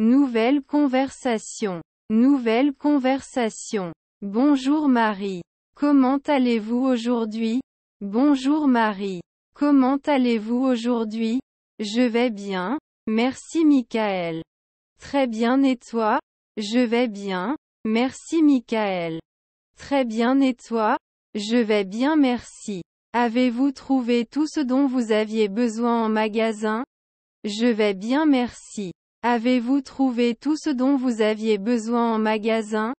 Nouvelle conversation. Nouvelle conversation. Bonjour Marie. Comment allez-vous aujourd'hui Bonjour Marie. Comment allez-vous aujourd'hui Je vais bien. Merci Michael. Très bien et toi Je vais bien. Merci Michael. Très bien et toi Je vais bien merci. Avez-vous trouvé tout ce dont vous aviez besoin en magasin Je vais bien merci. Avez-vous trouvé tout ce dont vous aviez besoin en magasin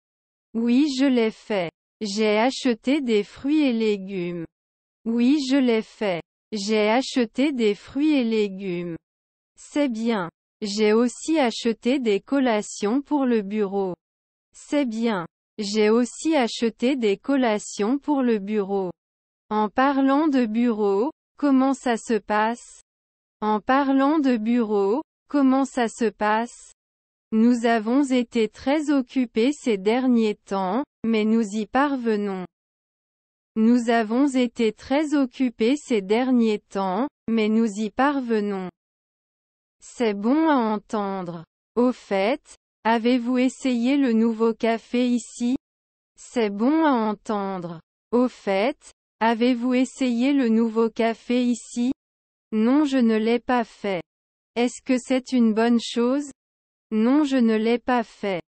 Oui, je l'ai fait. J'ai acheté des fruits et légumes. Oui, je l'ai fait. J'ai acheté des fruits et légumes. C'est bien. J'ai aussi acheté des collations pour le bureau. C'est bien. J'ai aussi acheté des collations pour le bureau. En parlant de bureau, comment ça se passe En parlant de bureau, Comment ça se passe Nous avons été très occupés ces derniers temps, mais nous y parvenons. Nous avons été très occupés ces derniers temps, mais nous y parvenons. C'est bon à entendre. Au fait, avez-vous essayé le nouveau café ici C'est bon à entendre. Au fait, avez-vous essayé le nouveau café ici Non je ne l'ai pas fait. Est-ce que c'est une bonne chose Non, je ne l'ai pas fait.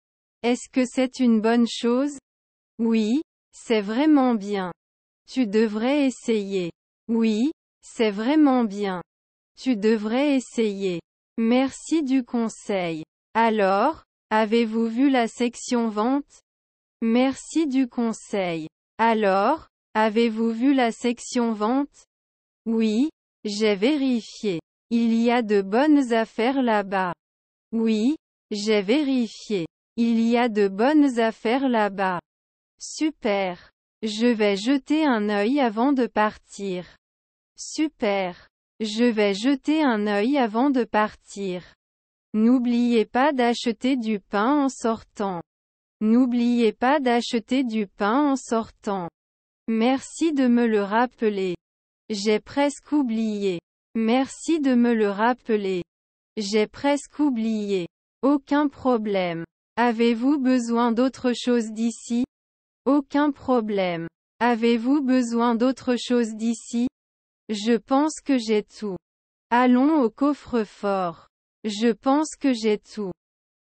Est-ce que c'est une bonne chose Oui, c'est vraiment bien. Tu devrais essayer. Oui, c'est vraiment bien. Tu devrais essayer. Merci du conseil. Alors, avez-vous vu la section vente Merci du conseil. Alors, avez-vous vu la section vente Oui, j'ai vérifié. Il y a de bonnes affaires là-bas. Oui, j'ai vérifié. Il y a de bonnes affaires là-bas. Super. Je vais jeter un œil avant de partir. Super. Je vais jeter un œil avant de partir. N'oubliez pas d'acheter du pain en sortant. N'oubliez pas d'acheter du pain en sortant. Merci de me le rappeler. J'ai presque oublié. Merci de me le rappeler. J'ai presque oublié. Aucun problème. Avez-vous besoin d'autre chose d'ici Aucun problème. Avez-vous besoin d'autre chose d'ici Je pense que j'ai tout. Allons au coffre-fort. Je pense que j'ai tout.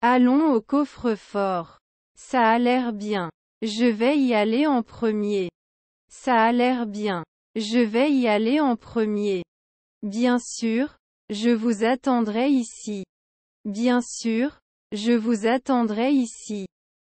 Allons au coffre-fort. Ça a l'air bien. Je vais y aller en premier. Ça a l'air bien. Je vais y aller en premier. Bien sûr, je vous attendrai ici. Bien sûr, je vous attendrai ici.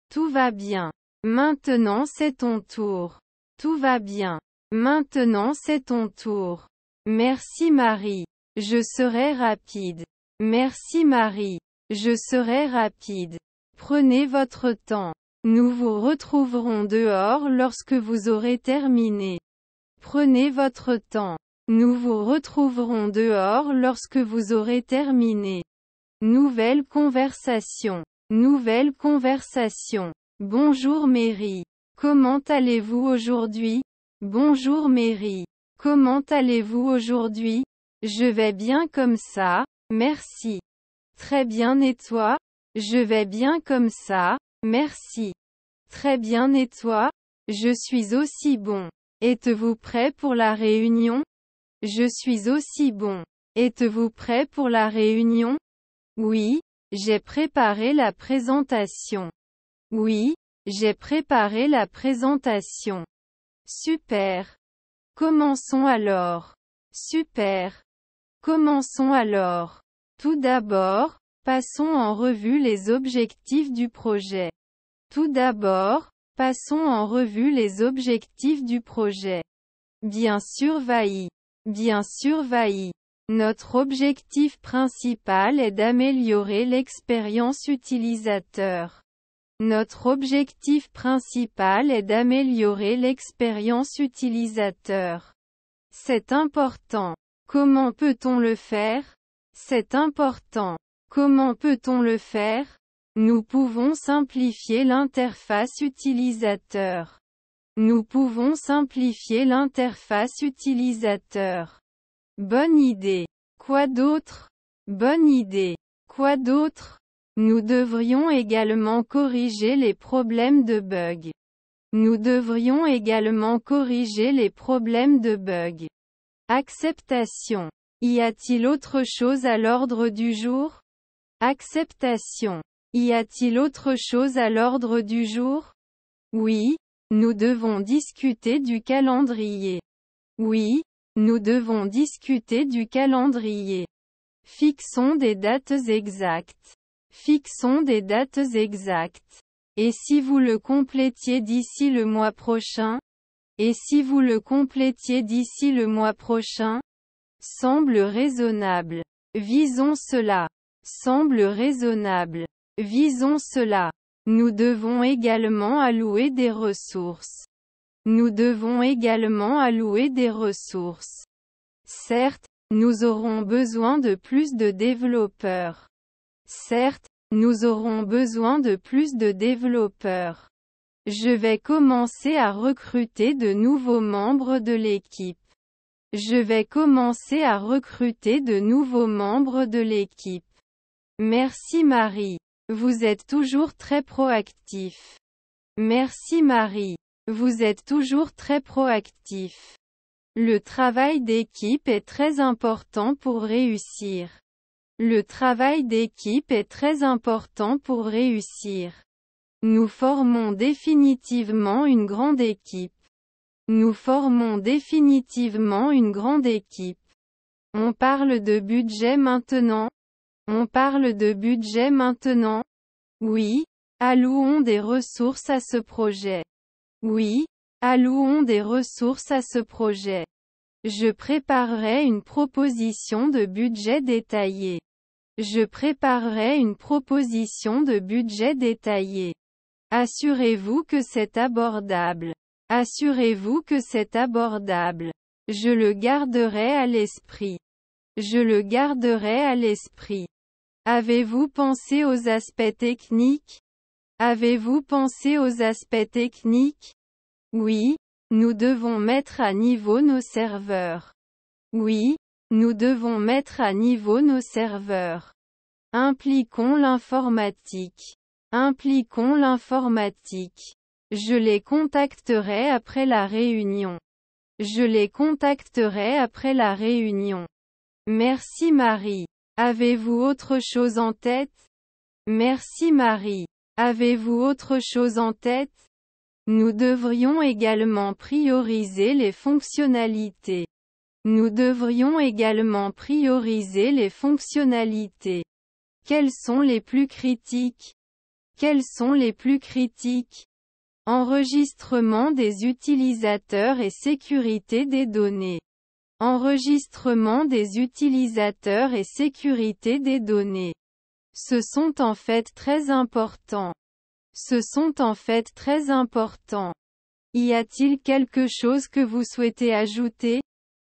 Tout va bien. Maintenant c'est ton tour. Tout va bien. Maintenant c'est ton tour. Merci Marie. Je serai rapide. Merci Marie. Je serai rapide. Prenez votre temps. Nous vous retrouverons dehors lorsque vous aurez terminé. Prenez votre temps. Nous vous retrouverons dehors lorsque vous aurez terminé. Nouvelle conversation. Nouvelle conversation. Bonjour Mary. Comment allez-vous aujourd'hui Bonjour Mary. Comment allez-vous aujourd'hui Je vais bien comme ça, merci. Très bien et toi Je vais bien comme ça, merci. Très bien et toi Je suis aussi bon. Êtes-vous prêt pour la réunion je suis aussi bon. Êtes-vous prêt pour la réunion Oui, j'ai préparé la présentation. Oui, j'ai préparé la présentation. Super. Commençons alors. Super. Commençons alors. Tout d'abord, passons en revue les objectifs du projet. Tout d'abord, passons en revue les objectifs du projet. Bien sûr, bien sûr Notre objectif principal est d'améliorer l'expérience utilisateur. Notre objectif principal est d'améliorer l'expérience utilisateur. C'est important. Comment peut-on le faire C'est important. Comment peut-on le faire Nous pouvons simplifier l'interface utilisateur. Nous pouvons simplifier l'interface utilisateur. Bonne idée. Quoi d'autre Bonne idée. Quoi d'autre Nous devrions également corriger les problèmes de bug. Nous devrions également corriger les problèmes de bug. Acceptation. Y a-t-il autre chose à l'ordre du jour Acceptation. Y a-t-il autre chose à l'ordre du jour Oui, nous devons discuter du calendrier. Oui, nous devons discuter du calendrier. Fixons des dates exactes. Fixons des dates exactes. Et si vous le complétiez d'ici le mois prochain Et si vous le complétiez d'ici le mois prochain Semble raisonnable. Visons cela. Semble raisonnable. Visons cela. Nous devons également allouer des ressources. Nous devons également allouer des ressources. Certes, nous aurons besoin de plus de développeurs. Certes, nous aurons besoin de plus de développeurs. Je vais commencer à recruter de nouveaux membres de l'équipe. Je vais commencer à recruter de nouveaux membres de l'équipe. Merci Marie. Vous êtes toujours très proactif. Merci Marie. Vous êtes toujours très proactif. Le travail d'équipe est très important pour réussir. Le travail d'équipe est très important pour réussir. Nous formons définitivement une grande équipe. Nous formons définitivement une grande équipe. On parle de budget maintenant, on parle de budget maintenant Oui. Allouons des ressources à ce projet. Oui. Allouons des ressources à ce projet. Je préparerai une proposition de budget détaillée. Je préparerai une proposition de budget détaillé. Assurez-vous que c'est abordable. Assurez-vous que c'est abordable. Je le garderai à l'esprit. Je le garderai à l'esprit. Avez-vous pensé aux aspects techniques Avez-vous pensé aux aspects techniques Oui, nous devons mettre à niveau nos serveurs. Oui, nous devons mettre à niveau nos serveurs. Impliquons l'informatique. Impliquons l'informatique. Je les contacterai après la réunion. Je les contacterai après la réunion. Merci Marie. Avez-vous autre chose en tête Merci Marie. Avez-vous autre chose en tête Nous devrions également prioriser les fonctionnalités. Nous devrions également prioriser les fonctionnalités. Quelles sont les plus critiques Quelles sont les plus critiques Enregistrement des utilisateurs et sécurité des données enregistrement des utilisateurs et sécurité des données. Ce sont en fait très importants. Ce sont en fait très importants. Y a-t-il quelque chose que vous souhaitez ajouter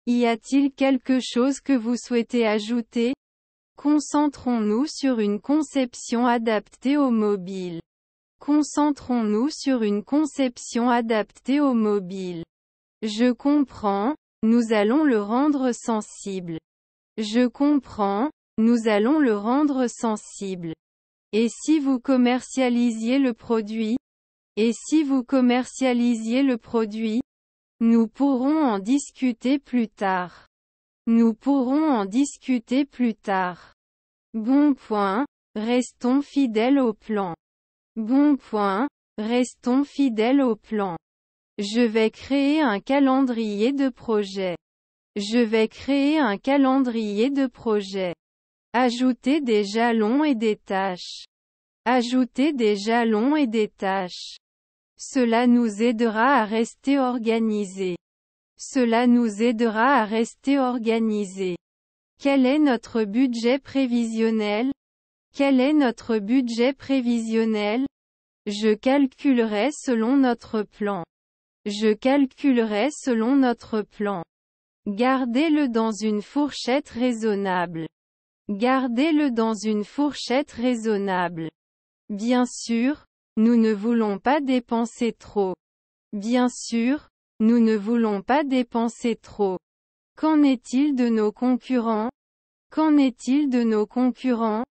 Y a-t-il quelque chose que vous souhaitez ajouter Concentrons-nous sur une conception adaptée au mobile. Concentrons-nous sur une conception adaptée au mobile. Je comprends, nous allons le rendre sensible. Je comprends, nous allons le rendre sensible. Et si vous commercialisiez le produit Et si vous commercialisiez le produit Nous pourrons en discuter plus tard. Nous pourrons en discuter plus tard. Bon point, restons fidèles au plan. Bon point, restons fidèles au plan. Je vais créer un calendrier de projet. Je vais créer un calendrier de projet. Ajouter des jalons et des tâches. Ajouter des jalons et des tâches. Cela nous aidera à rester organisés. Cela nous aidera à rester organisés. Quel est notre budget prévisionnel Quel est notre budget prévisionnel Je calculerai selon notre plan. Je calculerai selon notre plan. Gardez-le dans une fourchette raisonnable. Gardez-le dans une fourchette raisonnable. Bien sûr, nous ne voulons pas dépenser trop. Bien sûr, nous ne voulons pas dépenser trop. Qu'en est-il de nos concurrents Qu'en est-il de nos concurrents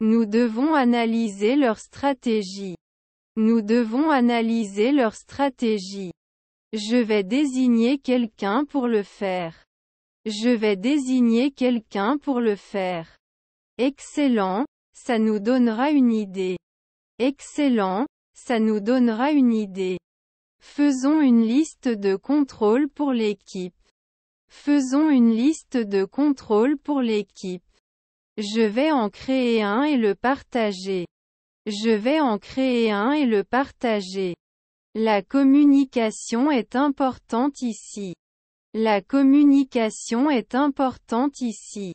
Nous devons analyser leur stratégie. Nous devons analyser leur stratégie. Je vais désigner quelqu'un pour le faire. Je vais désigner quelqu'un pour le faire. Excellent, ça nous donnera une idée. Excellent, ça nous donnera une idée. Faisons une liste de contrôle pour l'équipe. Faisons une liste de contrôle pour l'équipe. Je vais en créer un et le partager. Je vais en créer un et le partager. La communication est importante ici. La communication est importante ici.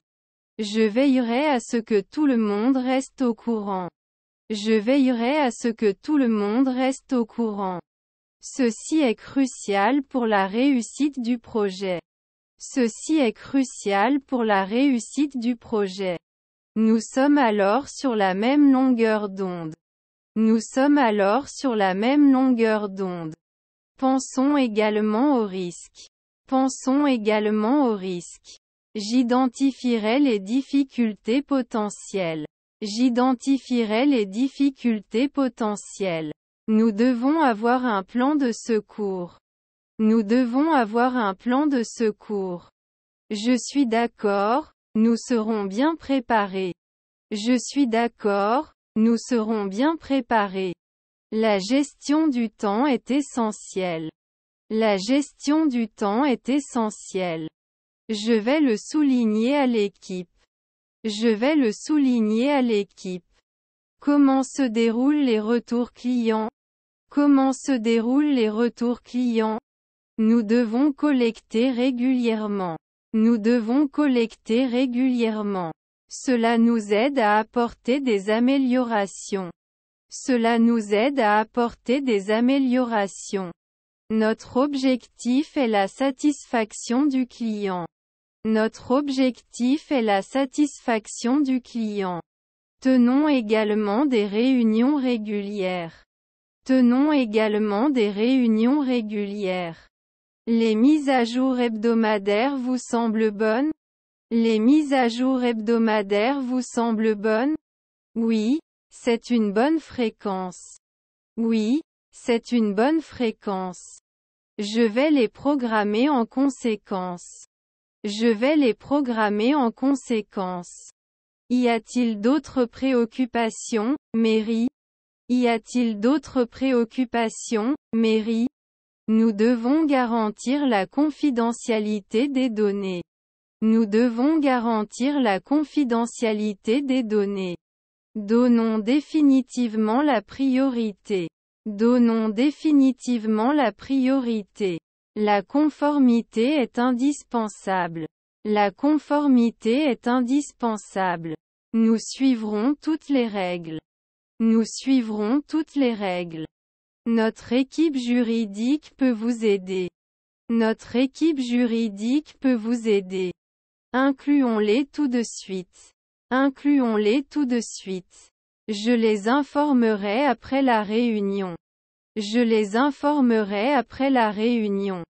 Je veillerai à ce que tout le monde reste au courant. Je veillerai à ce que tout le monde reste au courant. Ceci est crucial pour la réussite du projet. Ceci est crucial pour la réussite du projet. Nous sommes alors sur la même longueur d'onde. Nous sommes alors sur la même longueur d'onde. Pensons également au risque. Pensons également au risque. J'identifierai les difficultés potentielles. J'identifierai les difficultés potentielles. Nous devons avoir un plan de secours. Nous devons avoir un plan de secours. Je suis d'accord, nous serons bien préparés. Je suis d'accord, nous serons bien préparés. La gestion du temps est essentielle. La gestion du temps est essentielle. Je vais le souligner à l'équipe. Je vais le souligner à l'équipe. Comment se déroulent les retours clients Comment se déroulent les retours clients Nous devons collecter régulièrement. Nous devons collecter régulièrement. Cela nous aide à apporter des améliorations. Cela nous aide à apporter des améliorations. Notre objectif est la satisfaction du client. Notre objectif est la satisfaction du client. Tenons également des réunions régulières. Tenons également des réunions régulières. Les mises à jour hebdomadaires vous semblent bonnes les mises à jour hebdomadaires vous semblent bonnes Oui, c'est une bonne fréquence. Oui, c'est une bonne fréquence. Je vais les programmer en conséquence. Je vais les programmer en conséquence. Y a-t-il d'autres préoccupations, Mary Y a-t-il d'autres préoccupations, Mary Nous devons garantir la confidentialité des données. Nous devons garantir la confidentialité des données. Donnons définitivement la priorité. Donnons définitivement la priorité. La conformité est indispensable. La conformité est indispensable. Nous suivrons toutes les règles. Nous suivrons toutes les règles. Notre équipe juridique peut vous aider. Notre équipe juridique peut vous aider. Incluons-les tout de suite. Incluons-les tout de suite. Je les informerai après la réunion. Je les informerai après la réunion.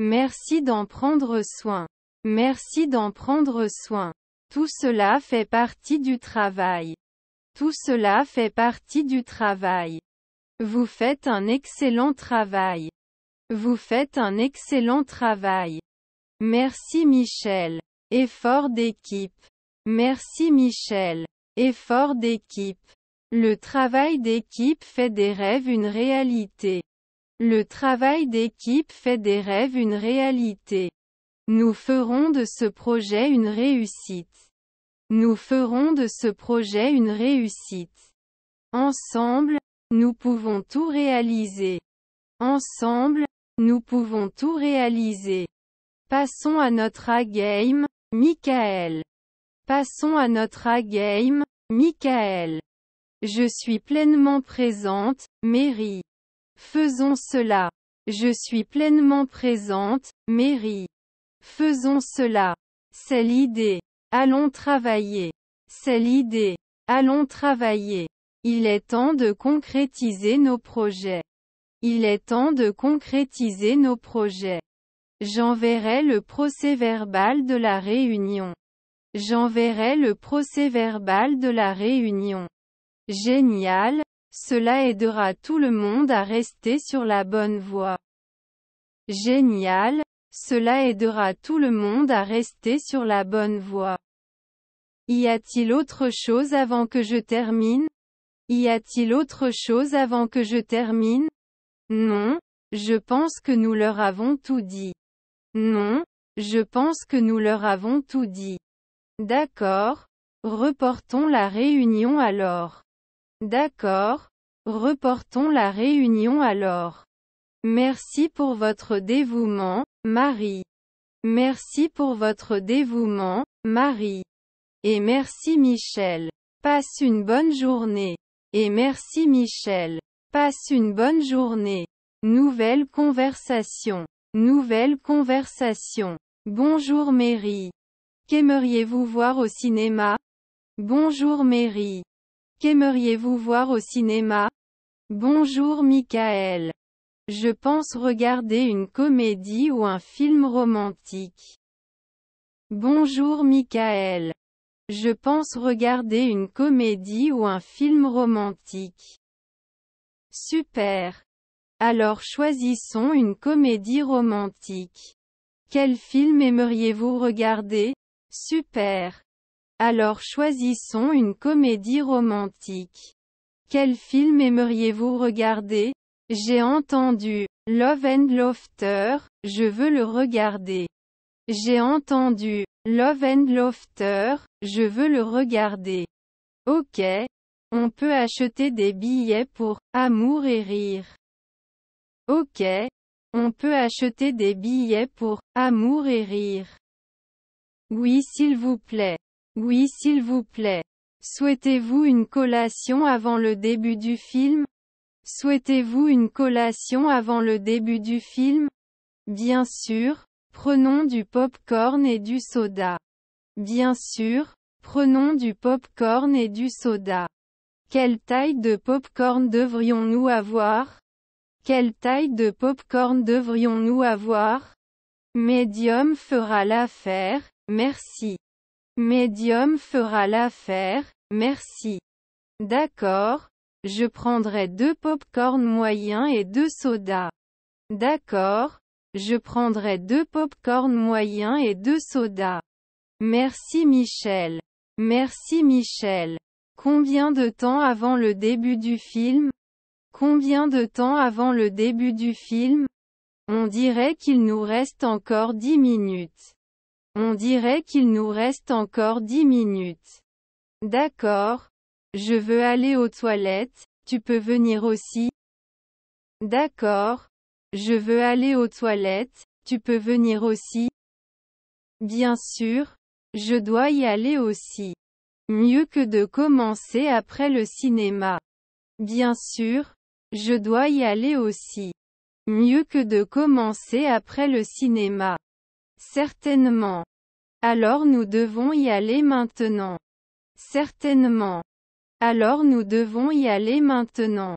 Merci d'en prendre soin. Merci d'en prendre soin. Tout cela fait partie du travail. Tout cela fait partie du travail. Vous faites un excellent travail. Vous faites un excellent travail. Merci Michel. Effort d'équipe. Merci Michel. Effort d'équipe. Le travail d'équipe fait des rêves une réalité. Le travail d'équipe fait des rêves une réalité. Nous ferons de ce projet une réussite. Nous ferons de ce projet une réussite. Ensemble, nous pouvons tout réaliser. Ensemble, nous pouvons tout réaliser. Passons à notre A-game, Michael. Passons à notre A-game, Michael. Je suis pleinement présente, Mary. Faisons cela. Je suis pleinement présente, Mary. Faisons cela. C'est l'idée. Allons travailler. C'est l'idée. Allons travailler. Il est temps de concrétiser nos projets. Il est temps de concrétiser nos projets. J'enverrai le procès-verbal de la réunion. J'enverrai le procès-verbal de la réunion. Génial, cela aidera tout le monde à rester sur la bonne voie. Génial, cela aidera tout le monde à rester sur la bonne voie. Y a-t-il autre chose avant que je termine Y a-t-il autre chose avant que je termine Non, je pense que nous leur avons tout dit. Non, je pense que nous leur avons tout dit. D'accord, reportons la réunion alors. D'accord, reportons la réunion alors. Merci pour votre dévouement, Marie. Merci pour votre dévouement, Marie. Et merci Michel. Passe une bonne journée. Et merci Michel. Passe une bonne journée. Nouvelle conversation. Nouvelle conversation. Bonjour Mary. Qu'aimeriez-vous voir au cinéma Bonjour Mary. Qu'aimeriez-vous voir au cinéma Bonjour Michael. Je pense regarder une comédie ou un film romantique. Bonjour Michael. Je pense regarder une comédie ou un film romantique. Super. Alors choisissons une comédie romantique. Quel film aimeriez-vous regarder Super. Alors choisissons une comédie romantique. Quel film aimeriez-vous regarder J'ai entendu Love and Laughter, je veux le regarder. J'ai entendu Love and Laughter, je veux le regarder. Ok. On peut acheter des billets pour Amour et rire. Ok. On peut acheter des billets pour Amour et rire. Oui s'il vous plaît. Oui s'il vous plaît. Souhaitez-vous une collation avant le début du film Souhaitez-vous une collation avant le début du film Bien sûr, prenons du pop-corn et du soda. Bien sûr, prenons du pop-corn et du soda. Quelle taille de popcorn devrions-nous avoir quelle taille de pop-corn devrions-nous avoir Medium fera l'affaire, merci. Medium fera l'affaire, merci. D'accord. Je prendrai deux pop moyens et deux sodas. D'accord. Je prendrai deux pop moyens et deux sodas. Merci Michel. Merci Michel. Combien de temps avant le début du film Combien de temps avant le début du film On dirait qu'il nous reste encore dix minutes. On dirait qu'il nous reste encore dix minutes. D'accord. Je veux aller aux toilettes, tu peux venir aussi D'accord. Je veux aller aux toilettes, tu peux venir aussi Bien sûr. Je dois y aller aussi. Mieux que de commencer après le cinéma. Bien sûr. Je dois y aller aussi. Mieux que de commencer après le cinéma. Certainement. Alors nous devons y aller maintenant. Certainement. Alors nous devons y aller maintenant.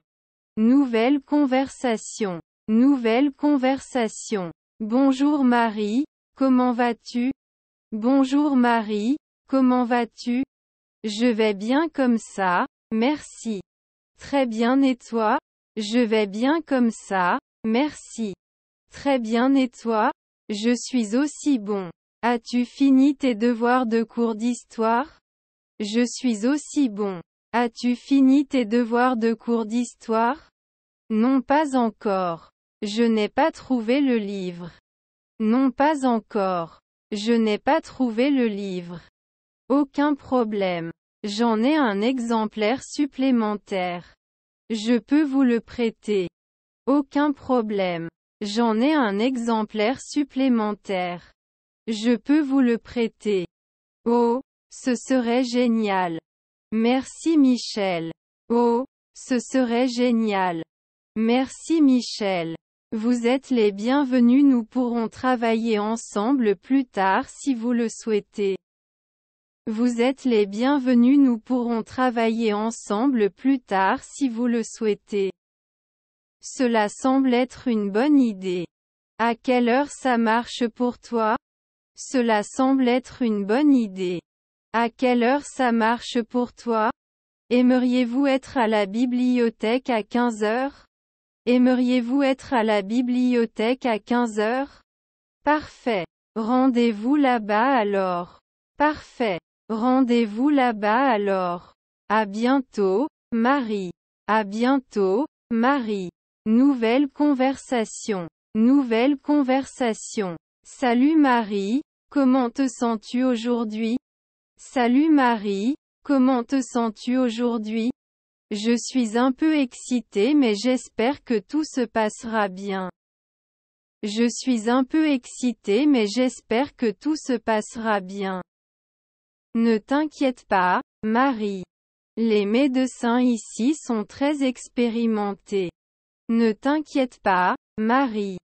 Nouvelle conversation. Nouvelle conversation. Bonjour Marie, comment vas-tu Bonjour Marie, comment vas-tu Je vais bien comme ça, merci. Très bien et toi je vais bien comme ça, merci. Très bien et toi Je suis aussi bon. As-tu fini tes devoirs de cours d'histoire Je suis aussi bon. As-tu fini tes devoirs de cours d'histoire Non pas encore. Je n'ai pas trouvé le livre. Non pas encore. Je n'ai pas trouvé le livre. Aucun problème. J'en ai un exemplaire supplémentaire. Je peux vous le prêter. Aucun problème. J'en ai un exemplaire supplémentaire. Je peux vous le prêter. Oh, ce serait génial. Merci Michel. Oh, ce serait génial. Merci Michel. Vous êtes les bienvenus, nous pourrons travailler ensemble plus tard si vous le souhaitez. Vous êtes les bienvenus, nous pourrons travailler ensemble plus tard si vous le souhaitez. Cela semble être une bonne idée. À quelle heure ça marche pour toi Cela semble être une bonne idée. À quelle heure ça marche pour toi Aimeriez-vous être à la bibliothèque à 15 heures Aimeriez-vous être à la bibliothèque à 15 heures Parfait. Rendez-vous là-bas alors. Parfait. Rendez-vous là-bas alors. À bientôt, Marie. À bientôt, Marie. Nouvelle conversation. Nouvelle conversation. Salut Marie, comment te sens-tu aujourd'hui Salut Marie, comment te sens-tu aujourd'hui Je suis un peu excitée mais j'espère que tout se passera bien. Je suis un peu excitée mais j'espère que tout se passera bien. Ne t'inquiète pas, Marie. Les médecins ici sont très expérimentés. Ne t'inquiète pas, Marie.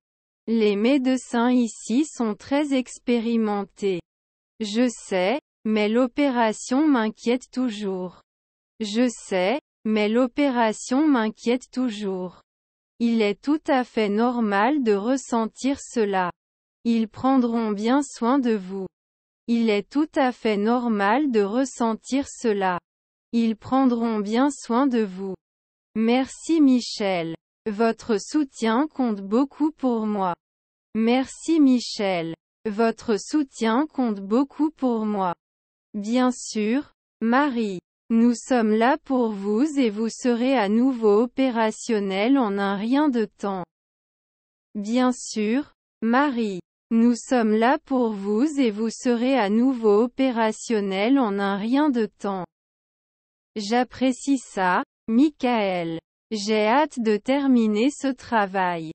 Les médecins ici sont très expérimentés. Je sais, mais l'opération m'inquiète toujours. Je sais, mais l'opération m'inquiète toujours. Il est tout à fait normal de ressentir cela. Ils prendront bien soin de vous. Il est tout à fait normal de ressentir cela. Ils prendront bien soin de vous. Merci Michel. Votre soutien compte beaucoup pour moi. Merci Michel. Votre soutien compte beaucoup pour moi. Bien sûr, Marie. Nous sommes là pour vous et vous serez à nouveau opérationnel en un rien de temps. Bien sûr, Marie. Nous sommes là pour vous et vous serez à nouveau opérationnel en un rien de temps. J'apprécie ça, Michael. J'ai hâte de terminer ce travail.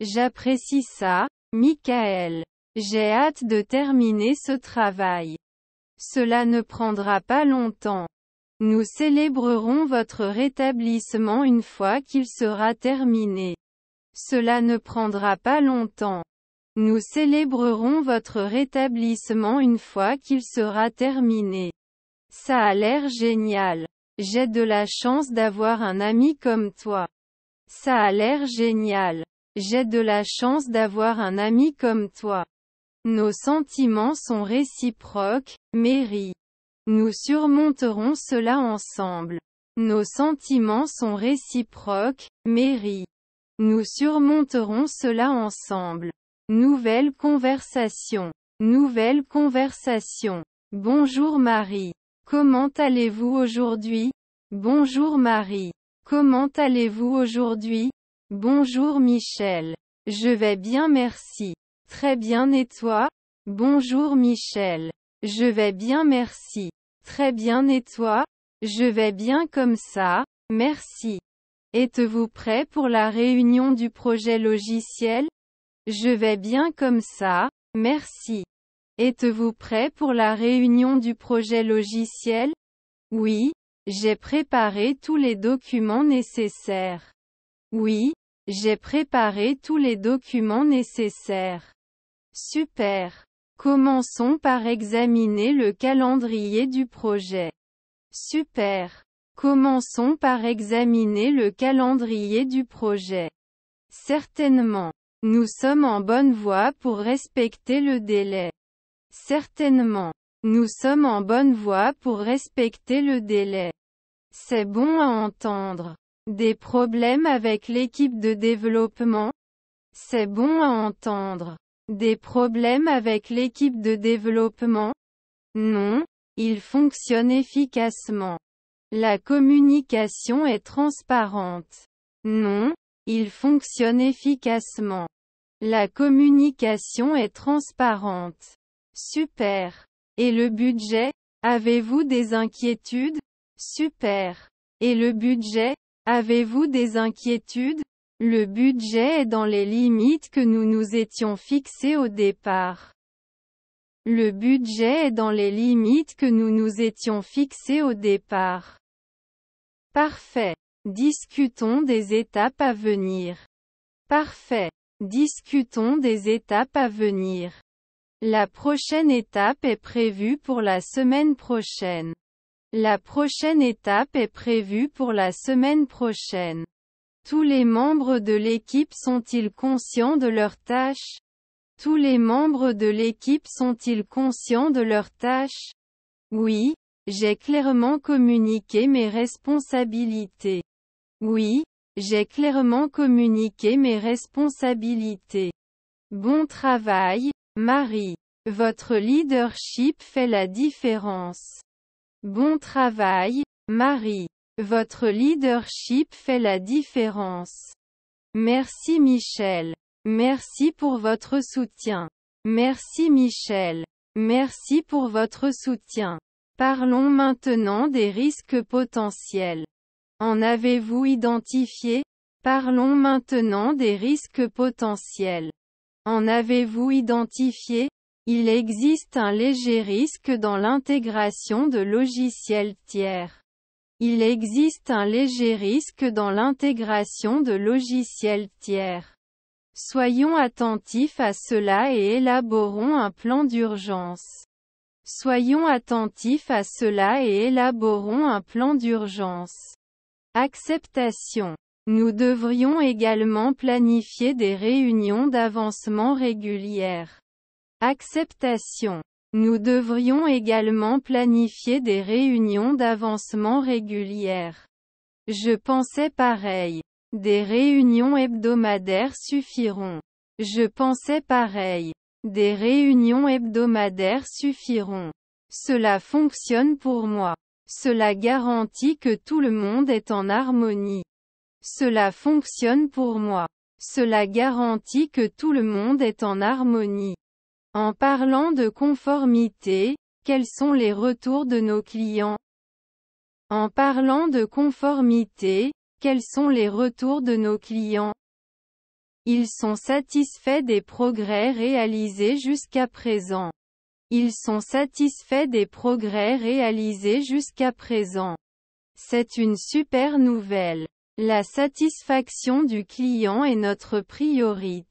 J'apprécie ça, Michael. J'ai hâte de terminer ce travail. Cela ne prendra pas longtemps. Nous célébrerons votre rétablissement une fois qu'il sera terminé. Cela ne prendra pas longtemps. Nous célébrerons votre rétablissement une fois qu'il sera terminé. Ça a l'air génial. J'ai de la chance d'avoir un ami comme toi. Ça a l'air génial. J'ai de la chance d'avoir un ami comme toi. Nos sentiments sont réciproques, Mary. Nous surmonterons cela ensemble. Nos sentiments sont réciproques, Mary. Nous surmonterons cela ensemble. Nouvelle conversation. Nouvelle conversation. Bonjour Marie. Comment allez-vous aujourd'hui Bonjour Marie. Comment allez-vous aujourd'hui Bonjour Michel. Je vais bien merci. Très bien et toi Bonjour Michel. Je vais bien merci. Très bien et toi Je vais bien comme ça, merci. Êtes-vous prêt pour la réunion du projet logiciel je vais bien comme ça, merci. Êtes-vous prêt pour la réunion du projet logiciel Oui, j'ai préparé tous les documents nécessaires. Oui, j'ai préparé tous les documents nécessaires. Super. Commençons par examiner le calendrier du projet. Super. Commençons par examiner le calendrier du projet. Certainement. Nous sommes en bonne voie pour respecter le délai. Certainement. Nous sommes en bonne voie pour respecter le délai. C'est bon à entendre. Des problèmes avec l'équipe de développement C'est bon à entendre. Des problèmes avec l'équipe de développement Non, il fonctionne efficacement. La communication est transparente. Non, il fonctionne efficacement. La communication est transparente. Super. Et le budget Avez-vous des inquiétudes Super. Et le budget Avez-vous des inquiétudes Le budget est dans les limites que nous nous étions fixées au départ. Le budget est dans les limites que nous nous étions fixées au départ. Parfait. Discutons des étapes à venir. Parfait. Discutons des étapes à venir. La prochaine étape est prévue pour la semaine prochaine. La prochaine étape est prévue pour la semaine prochaine. Tous les membres de l'équipe sont-ils conscients de leurs tâches Tous les membres de l'équipe sont-ils conscients de leurs tâches Oui, j'ai clairement communiqué mes responsabilités. Oui, j'ai clairement communiqué mes responsabilités. Bon travail, Marie. Votre leadership fait la différence. Bon travail, Marie. Votre leadership fait la différence. Merci Michel. Merci pour votre soutien. Merci Michel. Merci pour votre soutien. Parlons maintenant des risques potentiels. En avez-vous identifié Parlons maintenant des risques potentiels. En avez-vous identifié Il existe un léger risque dans l'intégration de logiciels tiers. Il existe un léger risque dans l'intégration de logiciels tiers. Soyons attentifs à cela et élaborons un plan d'urgence. Soyons attentifs à cela et élaborons un plan d'urgence. Acceptation. Nous devrions également planifier des réunions d'avancement régulières. Acceptation. Nous devrions également planifier des réunions d'avancement régulières. Je pensais pareil. Des réunions hebdomadaires suffiront. Je pensais pareil. Des réunions hebdomadaires suffiront. Cela fonctionne pour moi. Cela garantit que tout le monde est en harmonie. Cela fonctionne pour moi. Cela garantit que tout le monde est en harmonie. En parlant de conformité, quels sont les retours de nos clients En parlant de conformité, quels sont les retours de nos clients Ils sont satisfaits des progrès réalisés jusqu'à présent. Ils sont satisfaits des progrès réalisés jusqu'à présent. C'est une super nouvelle. La satisfaction du client est notre priorité.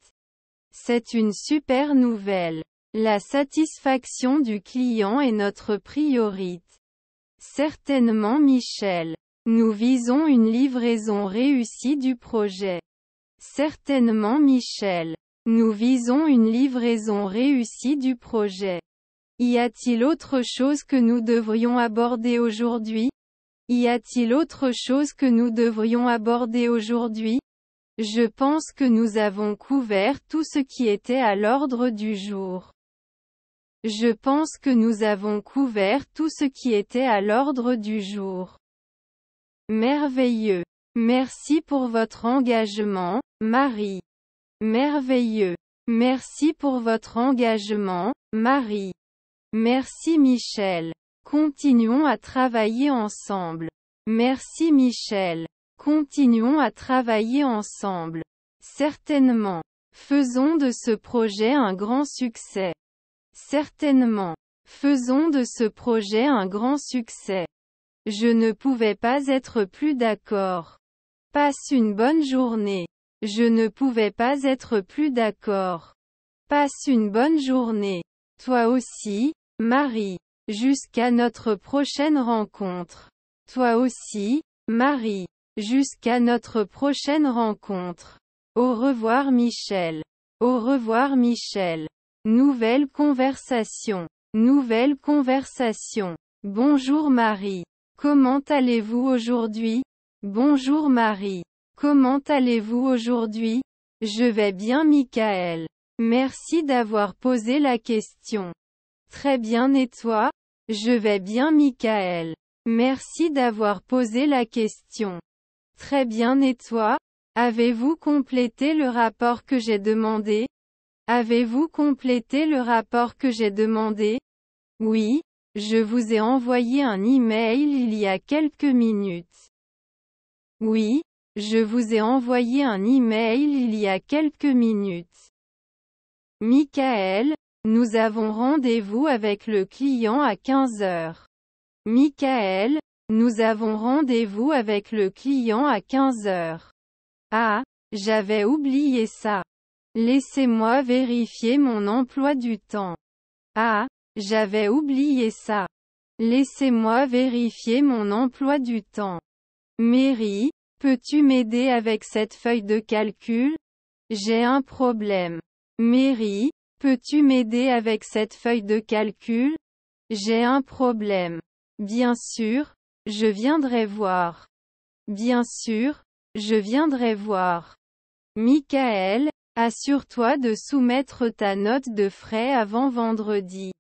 C'est une super nouvelle. La satisfaction du client est notre priorité. Certainement Michel. Nous visons une livraison réussie du projet. Certainement Michel. Nous visons une livraison réussie du projet. Y a-t-il autre chose que nous devrions aborder aujourd'hui Y a-t-il autre chose que nous devrions aborder aujourd'hui Je pense que nous avons couvert tout ce qui était à l'ordre du jour. Je pense que nous avons couvert tout ce qui était à l'ordre du jour. Merveilleux. Merci pour votre engagement, Marie. Merveilleux. Merci pour votre engagement, Marie. Merci Michel. Continuons à travailler ensemble. Merci Michel. Continuons à travailler ensemble. Certainement. Faisons de ce projet un grand succès. Certainement. Faisons de ce projet un grand succès. Je ne pouvais pas être plus d'accord. Passe une bonne journée. Je ne pouvais pas être plus d'accord. Passe une bonne journée. Toi aussi, Marie. Jusqu'à notre prochaine rencontre. Toi aussi, Marie. Jusqu'à notre prochaine rencontre. Au revoir Michel. Au revoir Michel. Nouvelle conversation. Nouvelle conversation. Bonjour Marie. Comment allez-vous aujourd'hui Bonjour Marie. Comment allez-vous aujourd'hui Je vais bien Michael. Merci d'avoir posé la question. Très bien et toi Je vais bien Michael. Merci d'avoir posé la question. Très bien et toi Avez-vous complété le rapport que j'ai demandé Avez-vous complété le rapport que j'ai demandé Oui, je vous ai envoyé un email il y a quelques minutes. Oui, je vous ai envoyé un email il y a quelques minutes. Michael, nous avons rendez-vous avec le client à 15 heures. Michael, nous avons rendez-vous avec le client à 15 heures. Ah, j'avais oublié ça. Laissez-moi vérifier mon emploi du temps. Ah, j'avais oublié ça. Laissez-moi vérifier mon emploi du temps. Mary, peux-tu m'aider avec cette feuille de calcul J'ai un problème. Mary, Peux-tu m'aider avec cette feuille de calcul J'ai un problème. Bien sûr, je viendrai voir. Bien sûr, je viendrai voir. Michael, assure-toi de soumettre ta note de frais avant vendredi.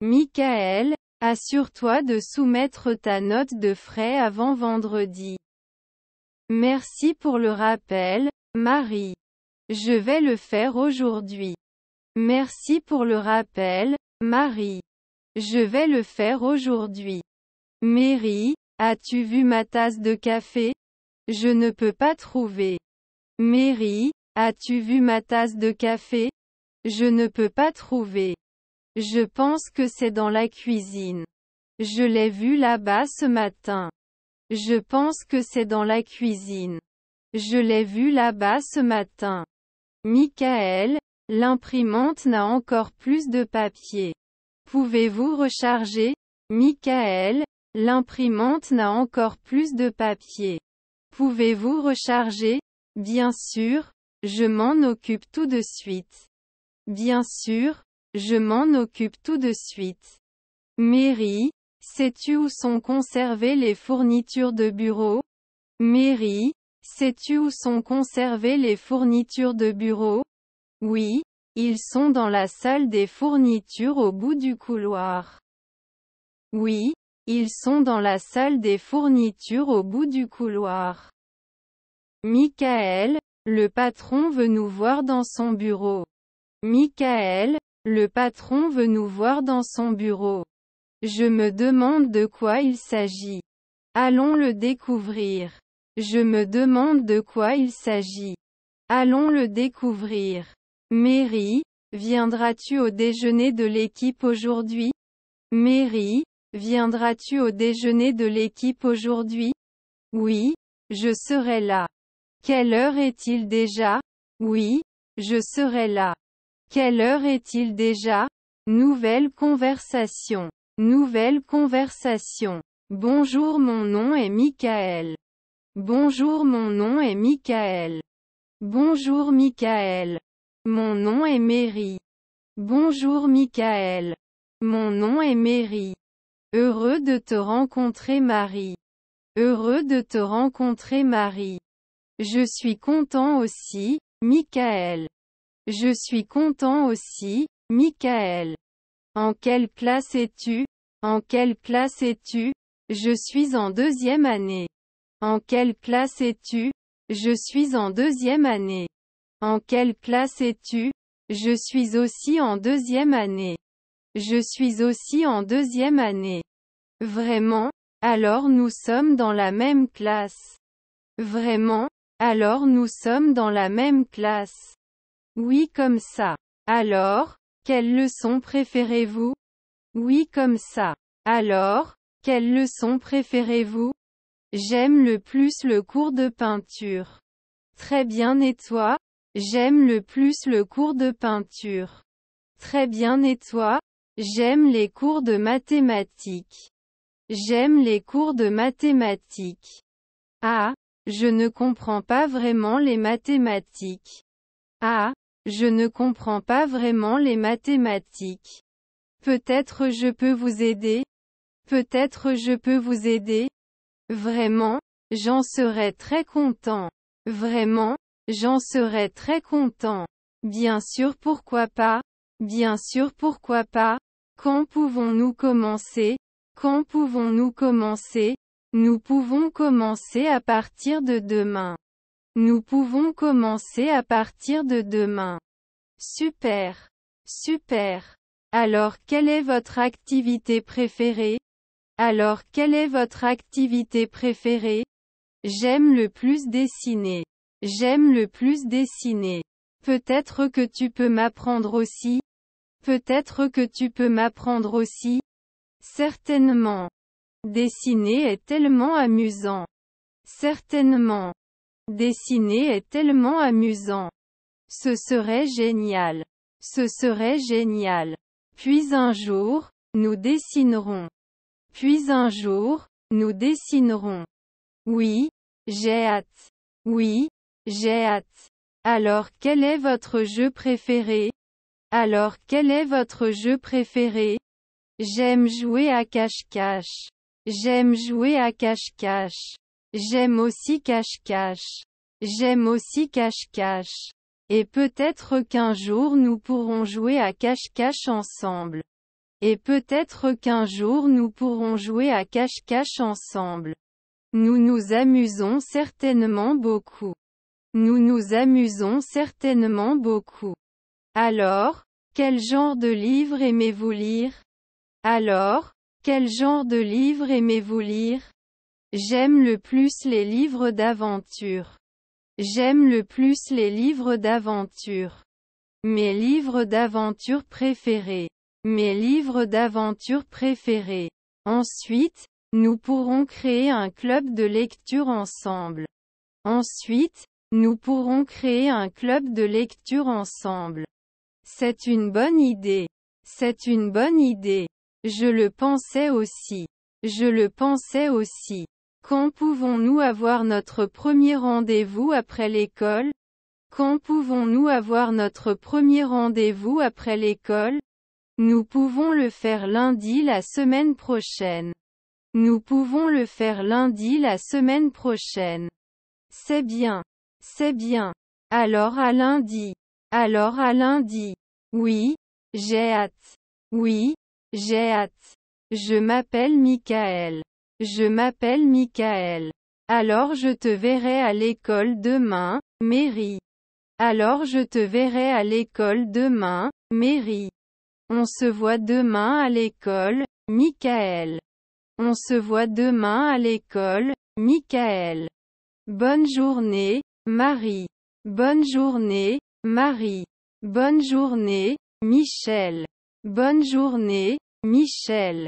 Michael, assure-toi de soumettre ta note de frais avant vendredi. Merci pour le rappel, Marie. Je vais le faire aujourd'hui. Merci pour le rappel, Marie. Je vais le faire aujourd'hui. Mary, as-tu vu ma tasse de café Je ne peux pas trouver. Mary, as-tu vu ma tasse de café Je ne peux pas trouver. Je pense que c'est dans la cuisine. Je l'ai vu là-bas ce matin. Je pense que c'est dans la cuisine. Je l'ai vu là-bas ce matin. Michael, L'imprimante n'a encore plus de papier. Pouvez-vous recharger Michael, l'imprimante n'a encore plus de papier. Pouvez-vous recharger Bien sûr, je m'en occupe tout de suite. Bien sûr, je m'en occupe tout de suite. Mérie, sais-tu où sont conservées les fournitures de bureau Mairie, sais-tu où sont conservées les fournitures de bureau oui, ils sont dans la salle des fournitures au bout du couloir. Oui, ils sont dans la salle des fournitures au bout du couloir. Michael, le patron veut nous voir dans son bureau. Michael, le patron veut nous voir dans son bureau. Je me demande de quoi il s'agit. Allons le découvrir. Je me demande de quoi il s'agit. Allons le découvrir. Mary, viendras-tu au déjeuner de l'équipe aujourd'hui Mary, viendras-tu au déjeuner de l'équipe aujourd'hui Oui, je serai là. Quelle heure est-il déjà Oui, je serai là. Quelle heure est-il déjà Nouvelle conversation. Nouvelle conversation. Bonjour mon nom est Michael. Bonjour mon nom est Michael. Bonjour Michael. Mon nom est Mary. Bonjour Michael. Mon nom est Mary. Heureux de te rencontrer Marie. Heureux de te rencontrer Marie. Je suis content aussi, Michael. Je suis content aussi, Michael. En quelle classe es-tu En quelle classe es-tu Je suis en deuxième année. En quelle classe es-tu Je suis en deuxième année. En quelle classe es-tu Je suis aussi en deuxième année. Je suis aussi en deuxième année. Vraiment Alors nous sommes dans la même classe. Vraiment Alors nous sommes dans la même classe. Oui comme ça. Alors, quelle leçon préférez-vous Oui comme ça. Alors, quelle leçon préférez-vous J'aime le plus le cours de peinture. Très bien et toi J'aime le plus le cours de peinture. Très bien et toi J'aime les cours de mathématiques. J'aime les cours de mathématiques. Ah, je ne comprends pas vraiment les mathématiques. Ah, je ne comprends pas vraiment les mathématiques. Peut-être je peux vous aider Peut-être je peux vous aider Vraiment, j'en serais très content. Vraiment, J'en serais très content. Bien sûr pourquoi pas Bien sûr pourquoi pas Quand pouvons-nous commencer Quand pouvons-nous commencer Nous pouvons commencer à partir de demain. Nous pouvons commencer à partir de demain. Super. Super. Alors quelle est votre activité préférée Alors quelle est votre activité préférée J'aime le plus dessiner. J'aime le plus dessiner. Peut-être que tu peux m'apprendre aussi. Peut-être que tu peux m'apprendre aussi. Certainement. Dessiner est tellement amusant. Certainement. Dessiner est tellement amusant. Ce serait génial. Ce serait génial. Puis un jour, nous dessinerons. Puis un jour, nous dessinerons. Oui, j'ai hâte. Oui, j'ai hâte. Alors quel est votre jeu préféré Alors quel est votre jeu préféré J'aime jouer à cache-cache. J'aime jouer à cache-cache. J'aime aussi cache-cache. J'aime aussi cache-cache. Et peut-être qu'un jour nous pourrons jouer à cache-cache ensemble. Et peut-être qu'un jour nous pourrons jouer à cache-cache ensemble. Nous nous amusons certainement beaucoup. Nous nous amusons certainement beaucoup. Alors, quel genre de livre aimez-vous lire Alors, quel genre de livre aimez-vous lire J'aime le plus les livres d'aventure. J'aime le plus les livres d'aventure. Mes livres d'aventure préférés. Mes livres d'aventure préférés. Ensuite, nous pourrons créer un club de lecture ensemble. Ensuite, nous pourrons créer un club de lecture ensemble. C'est une bonne idée. C'est une bonne idée. Je le pensais aussi. Je le pensais aussi. Quand pouvons-nous avoir notre premier rendez-vous après l'école Quand pouvons-nous avoir notre premier rendez-vous après l'école Nous pouvons le faire lundi la semaine prochaine. Nous pouvons le faire lundi la semaine prochaine. C'est bien. C'est bien. Alors à lundi. Alors à lundi. Oui, j'ai hâte. Oui, j'ai hâte. Je m'appelle Michael. Je m'appelle Michael. Alors je te verrai à l'école demain, Mary. Alors je te verrai à l'école demain, Mary. On se voit demain à l'école, Michael. On se voit demain à l'école, Michael. Bonne journée, Marie. Bonne journée, Marie. Bonne journée, Michel. Bonne journée, Michel.